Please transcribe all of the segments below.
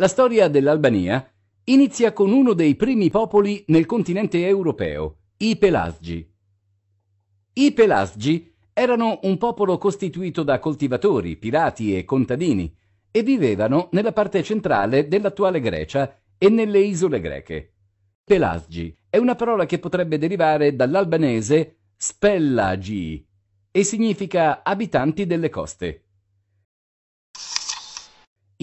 La storia dell'Albania inizia con uno dei primi popoli nel continente europeo, i Pelasgi. I Pelasgi erano un popolo costituito da coltivatori, pirati e contadini e vivevano nella parte centrale dell'attuale Grecia e nelle isole greche. Pelasgi è una parola che potrebbe derivare dall'albanese spellagi e significa abitanti delle coste.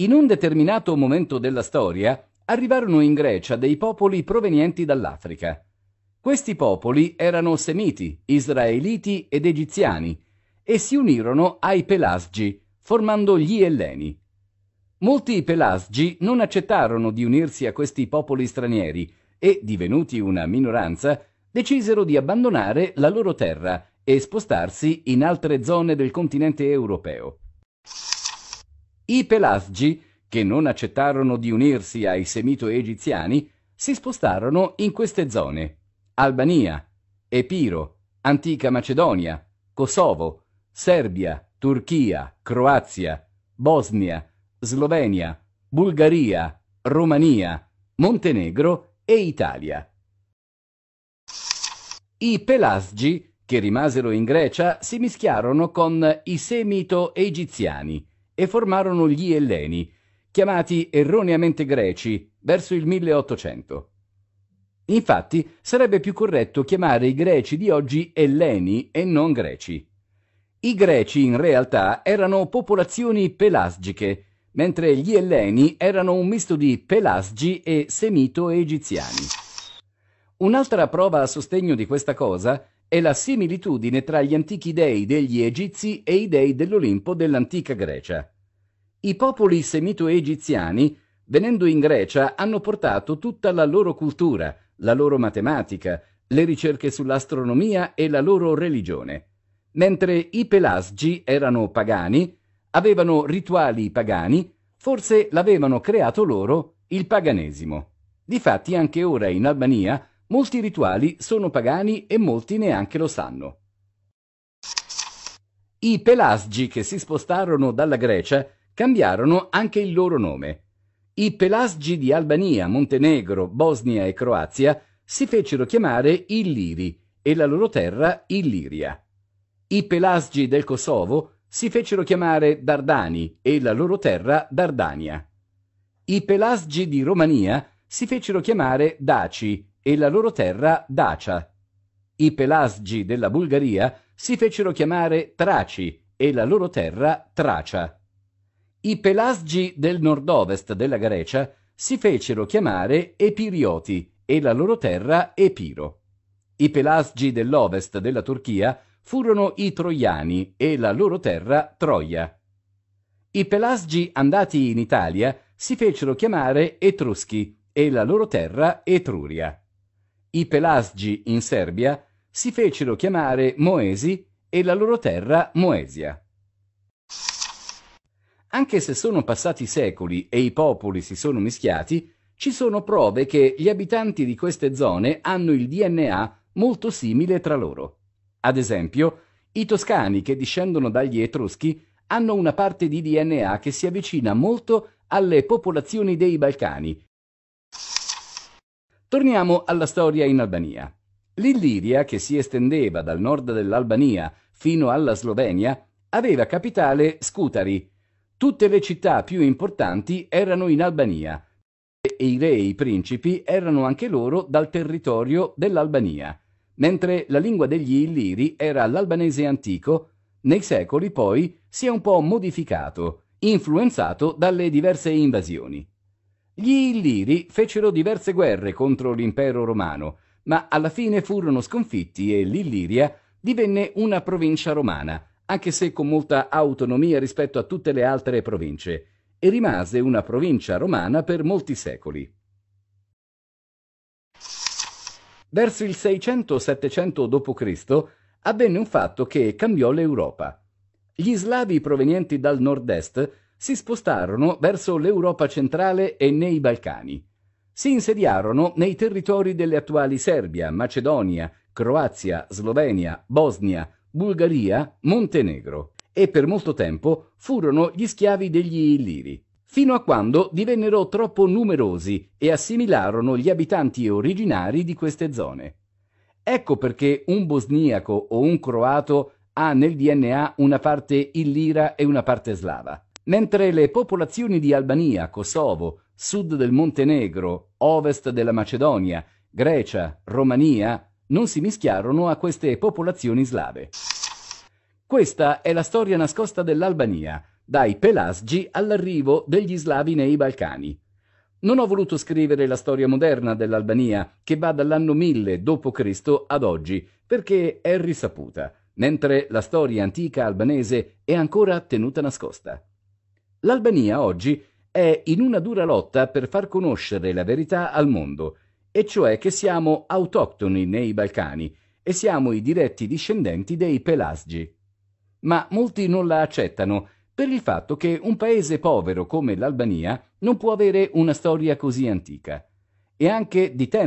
In un determinato momento della storia arrivarono in Grecia dei popoli provenienti dall'Africa. Questi popoli erano semiti, israeliti ed egiziani e si unirono ai Pelasgi, formando gli Elleni. Molti Pelasgi non accettarono di unirsi a questi popoli stranieri e, divenuti una minoranza, decisero di abbandonare la loro terra e spostarsi in altre zone del continente europeo. I Pelasgi, che non accettarono di unirsi ai semito-egiziani, si spostarono in queste zone. Albania, Epiro, Antica Macedonia, Kosovo, Serbia, Turchia, Croazia, Bosnia, Slovenia, Bulgaria, Romania, Montenegro e Italia. I Pelasgi, che rimasero in Grecia, si mischiarono con i semito-egiziani, e formarono gli Elleni, chiamati erroneamente greci, verso il 1800. Infatti sarebbe più corretto chiamare i greci di oggi Elleni e non greci. I greci in realtà erano popolazioni pelasgiche, mentre gli Elleni erano un misto di pelasgi e semito-egiziani. Un'altra prova a sostegno di questa cosa è la similitudine tra gli antichi dei degli Egizi e i dei dell'Olimpo dell'antica Grecia. I popoli semito-egiziani, venendo in Grecia, hanno portato tutta la loro cultura, la loro matematica, le ricerche sull'astronomia e la loro religione. Mentre i Pelasgi erano pagani, avevano rituali pagani, forse l'avevano creato loro il paganesimo. Difatti anche ora in Albania Molti rituali sono pagani e molti neanche lo sanno. I Pelasgi che si spostarono dalla Grecia cambiarono anche il loro nome. I Pelasgi di Albania, Montenegro, Bosnia e Croazia si fecero chiamare Illiri e la loro terra Illiria. I Pelasgi del Kosovo si fecero chiamare Dardani e la loro terra Dardania. I Pelasgi di Romania si fecero chiamare Daci e la loro terra Dacia. I Pelasgi della Bulgaria si fecero chiamare Traci e la loro terra Tracia. I Pelasgi del nord-ovest della Grecia si fecero chiamare Epirioti e la loro terra Epiro. I Pelasgi dell'ovest della Turchia furono i Troiani e la loro terra Troia. I Pelasgi andati in Italia si fecero chiamare Etruschi e la loro terra Etruria. I Pelasgi in Serbia si fecero chiamare Moesi e la loro terra Moesia. Anche se sono passati secoli e i popoli si sono mischiati, ci sono prove che gli abitanti di queste zone hanno il DNA molto simile tra loro. Ad esempio, i toscani che discendono dagli etruschi hanno una parte di DNA che si avvicina molto alle popolazioni dei Balcani Torniamo alla storia in Albania. L'Illiria, che si estendeva dal nord dell'Albania fino alla Slovenia, aveva capitale Scutari. Tutte le città più importanti erano in Albania e i re e i principi erano anche loro dal territorio dell'Albania, mentre la lingua degli Illiri era l'albanese antico, nei secoli poi si è un po' modificato, influenzato dalle diverse invasioni. Gli Illiri fecero diverse guerre contro l'impero romano, ma alla fine furono sconfitti e l'Illiria divenne una provincia romana, anche se con molta autonomia rispetto a tutte le altre province, e rimase una provincia romana per molti secoli. Verso il 600-700 d.C. avvenne un fatto che cambiò l'Europa. Gli slavi provenienti dal nord-est si spostarono verso l'Europa centrale e nei Balcani. Si insediarono nei territori delle attuali Serbia, Macedonia, Croazia, Slovenia, Bosnia, Bulgaria, Montenegro e per molto tempo furono gli schiavi degli Illiri, fino a quando divennero troppo numerosi e assimilarono gli abitanti originari di queste zone. Ecco perché un bosniaco o un croato ha nel DNA una parte illira e una parte slava mentre le popolazioni di Albania, Kosovo, sud del Montenegro, ovest della Macedonia, Grecia, Romania, non si mischiarono a queste popolazioni slave. Questa è la storia nascosta dell'Albania, dai Pelasgi all'arrivo degli slavi nei Balcani. Non ho voluto scrivere la storia moderna dell'Albania, che va dall'anno 1000 d.C. ad oggi, perché è risaputa, mentre la storia antica albanese è ancora tenuta nascosta. L'Albania oggi è in una dura lotta per far conoscere la verità al mondo, e cioè che siamo autoctoni nei Balcani e siamo i diretti discendenti dei Pelasgi. Ma molti non la accettano per il fatto che un paese povero come l'Albania non può avere una storia così antica e anche di tempo